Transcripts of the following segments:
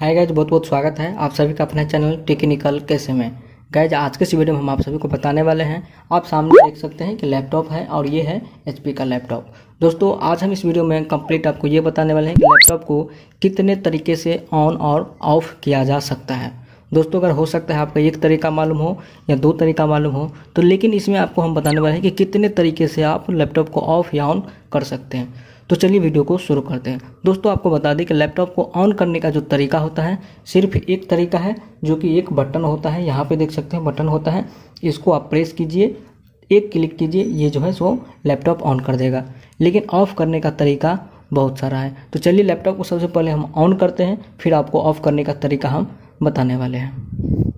हाय guys बहुत बहुत स्वागत है आप सभी का अपने चैनल टेक्निकल कैसे में गैज आज के इस वीडियो में हम आप सभी को बताने वाले हैं आप सामने देख सकते हैं कि लैपटॉप है और ये है एचपी का लैपटॉप दोस्तों आज हम इस वीडियो में कंप्लीट आपको ये बताने वाले हैं कि लैपटॉप को कितने तरीके से ऑन और ऑफ किया जा सकता है दोस्तों अगर हो सकता है आपका एक तरीका मालूम हो या दो तरीका मालूम हो तो लेकिन इसमें आपको हम बताने वाले हैं कि कितने तरीके से आप लैपटॉप को ऑफ या ऑन कर सकते हैं तो चलिए वीडियो को शुरू करते हैं दोस्तों आपको बता दें कि लैपटॉप को ऑन करने का जो तरीका होता है सिर्फ एक तरीका है जो कि एक बटन होता है यहाँ पे देख सकते हैं बटन होता है इसको आप प्रेस कीजिए एक क्लिक कीजिए ये जो है सो लैपटॉप ऑन कर देगा लेकिन ऑफ़ करने का तरीका बहुत सारा है तो चलिए लैपटॉप को सबसे पहले हम ऑन करते हैं फिर आपको ऑफ़ करने का तरीका हम बताने वाले हैं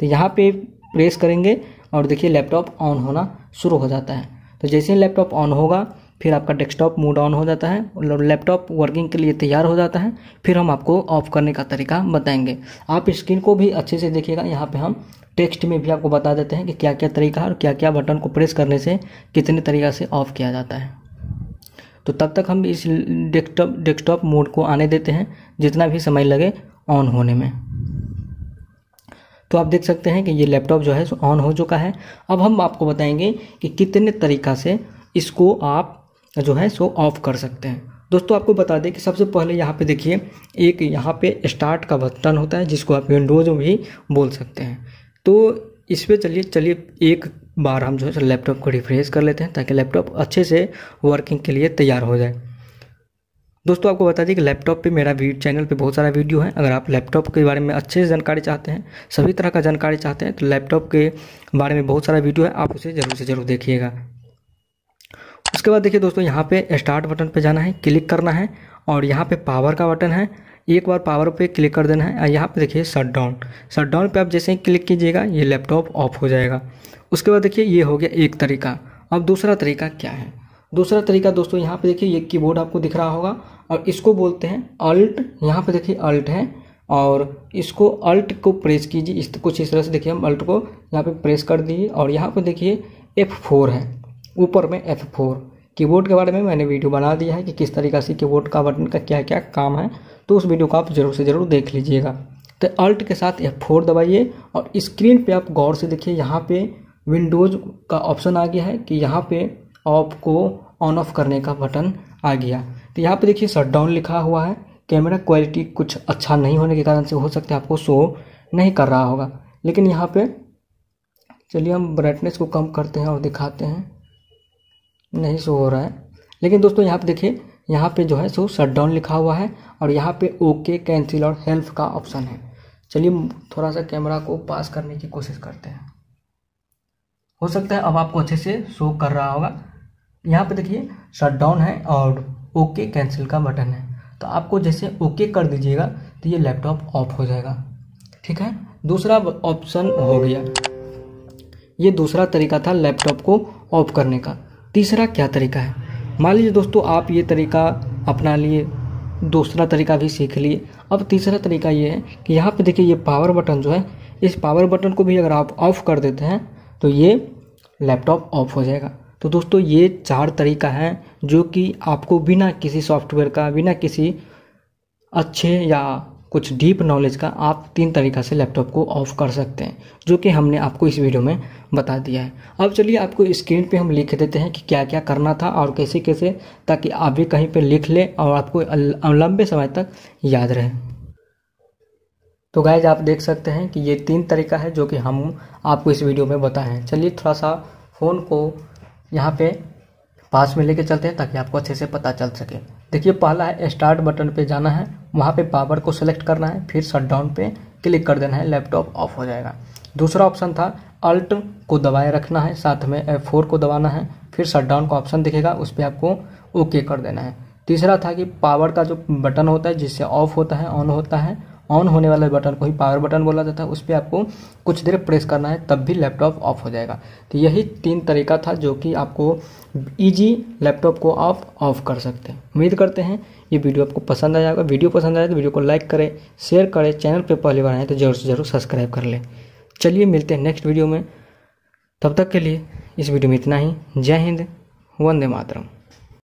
तो यहाँ पे प्रेस करेंगे और देखिए लैपटॉप ऑन होना शुरू हो जाता है तो जैसे ही लैपटॉप ऑन होगा फिर आपका डेस्कटॉप मूड ऑन हो जाता है और लैपटॉप वर्किंग के लिए तैयार हो जाता है फिर हम आपको ऑफ करने का तरीका बताएंगे आप स्क्रीन को भी अच्छे से देखिएगा यहाँ पे हम टेक्स्ट में भी आपको बता देते हैं कि क्या क्या तरीका है और क्या क्या बटन को प्रेस करने से कितने तरीका से ऑफ किया जाता है तो तब तक हम इस डेस्कटॉप डेस्कटॉप मोड को आने देते हैं जितना भी समय लगे ऑन होने में तो आप देख सकते हैं कि ये लैपटॉप जो है ऑन हो चुका है अब हम आपको बताएंगे कि कितने तरीका से इसको आप जो है सो ऑफ कर सकते हैं दोस्तों आपको बता दें कि सबसे पहले यहाँ पे देखिए एक यहाँ पे स्टार्ट का बटन होता है जिसको आप विंडोज भी बोल सकते हैं तो इस पर चलिए चलिए एक बार हम जो है लैपटॉप को रिफ्रेश कर लेते हैं ताकि लैपटॉप अच्छे से वर्किंग के लिए तैयार हो जाए दोस्तों आपको बता दें कि लैपटॉप पे मेरा चैनल पे बहुत सारा वीडियो है अगर आप लैपटॉप के बारे में अच्छे से जानकारी चाहते हैं सभी तरह का जानकारी चाहते हैं तो लैपटॉप के बारे में बहुत सारा वीडियो है आप उसे ज़रूर से ज़रूर देखिएगा उसके बाद देखिए दोस्तों यहाँ पे स्टार्ट बटन पे जाना है क्लिक करना है और यहाँ पे पावर का बटन है एक बार पावर पे क्लिक कर देना है यहाँ पे देखिए शट डाउन शट डाउन पर आप जैसे ही क्लिक कीजिएगा ये लैपटॉप ऑफ हो जाएगा उसके बाद देखिए ये हो गया एक तरीका अब दूसरा तरीका क्या है दूसरा तरीका दोस्तों यहाँ पे देखिए ये कीबोर्ड आपको दिख रहा होगा और इसको बोलते हैं अल्ट यहाँ पे देखिए अल्ट है और इसको अल्ट को प्रेस कीजिए इस कुछ इस तरह से देखिए हम अल्ट को यहाँ पे प्रेस कर दीजिए और यहाँ पे देखिए एफ फोर है ऊपर में एफ फोर कीबोर्ड के बारे में मैंने वीडियो बना दिया है कि किस तरीके से कीबोर्ड का बटन का क्या क्या काम है तो उस वीडियो को आप जरूर से ज़रूर देख लीजिएगा तो अल्ट के साथ एफ फोर दबाइए और स्क्रीन पे आप गौर से देखिए यहाँ पे विंडोज़ का ऑप्शन आ गया है कि यहाँ पे आपको ऑन ऑफ करने का बटन आ गया तो यहाँ पर देखिए शटडाउन लिखा हुआ है कैमरा क्वालिटी कुछ अच्छा नहीं होने के कारण से हो सकता है आपको शो नहीं कर रहा होगा लेकिन यहाँ पर चलिए हम ब्राइटनेस को कम करते हैं और दिखाते हैं नहीं शो हो रहा है लेकिन दोस्तों यहाँ पे देखिए यहाँ पे जो है सो शट डाउन लिखा हुआ है और यहाँ पे ओके कैंसिल और हेल्प का ऑप्शन है चलिए थोड़ा सा कैमरा को पास करने की कोशिश करते हैं हो सकता है अब आपको अच्छे से शो कर रहा होगा यहाँ पे देखिए शट डाउन है और ओके कैंसिल का बटन है तो आपको जैसे ओके कर दीजिएगा तो ये लैपटॉप ऑफ हो जाएगा ठीक है दूसरा ऑप्शन हो गया ये दूसरा तरीका था लैपटॉप को ऑफ करने का तीसरा क्या तरीका है मान लीजिए दोस्तों आप ये तरीका अपना लिए दूसरा तरीका भी सीख लिए अब तीसरा तरीका ये है कि यहाँ पे देखिए ये पावर बटन जो है इस पावर बटन को भी अगर आप ऑफ़ कर देते हैं तो ये लैपटॉप ऑफ हो जाएगा तो दोस्तों ये चार तरीका है जो कि आपको बिना किसी सॉफ्टवेयर का बिना किसी अच्छे या कुछ डीप नॉलेज का आप तीन तरीक़ा से लैपटॉप को ऑफ़ कर सकते हैं जो कि हमने आपको इस वीडियो में बता दिया है अब चलिए आपको स्क्रीन पे हम लिख देते हैं कि क्या क्या करना था और कैसे कैसे ताकि आप भी कहीं पर लिख लें और आपको लंबे समय तक याद रहे तो गाइज आप देख सकते हैं कि ये तीन तरीका है जो कि हम आपको इस वीडियो में बताएं हैं चलिए थोड़ा सा फ़ोन को यहाँ पे पास में लेके चलते हैं ताकि आपको अच्छे से पता चल सके देखिए पहला है स्टार्ट बटन पे जाना है वहाँ पे पावर को सिलेक्ट करना है फिर शटडाउन पर क्लिक कर देना है लैपटॉप ऑफ हो जाएगा दूसरा ऑप्शन था अल्ट को दबाए रखना है साथ में एफ फोर को दबाना है फिर शटडाउन का ऑप्शन दिखेगा उस पर आपको ओके कर देना है तीसरा था कि पावर का जो बटन होता है जिससे ऑफ होता है ऑन होता है ऑन होने वाले बटन को ही पावर बटन बोला जाता है उस पर आपको कुछ देर प्रेस करना है तब भी लैपटॉप ऑफ हो जाएगा तो यही तीन तरीका था जो कि आपको ईजी लैपटॉप को आप ऑफ कर सकते हैं उम्मीद करते हैं ये वीडियो आपको पसंद आया जाएगा वीडियो पसंद आए तो वीडियो को लाइक करें शेयर करें चैनल पर पहली बार आए तो जरूर से जरूर सब्सक्राइब कर लें चलिए मिलते हैं नेक्स्ट वीडियो में तब तक के लिए इस वीडियो में इतना ही जय हिंद वंदे मातरम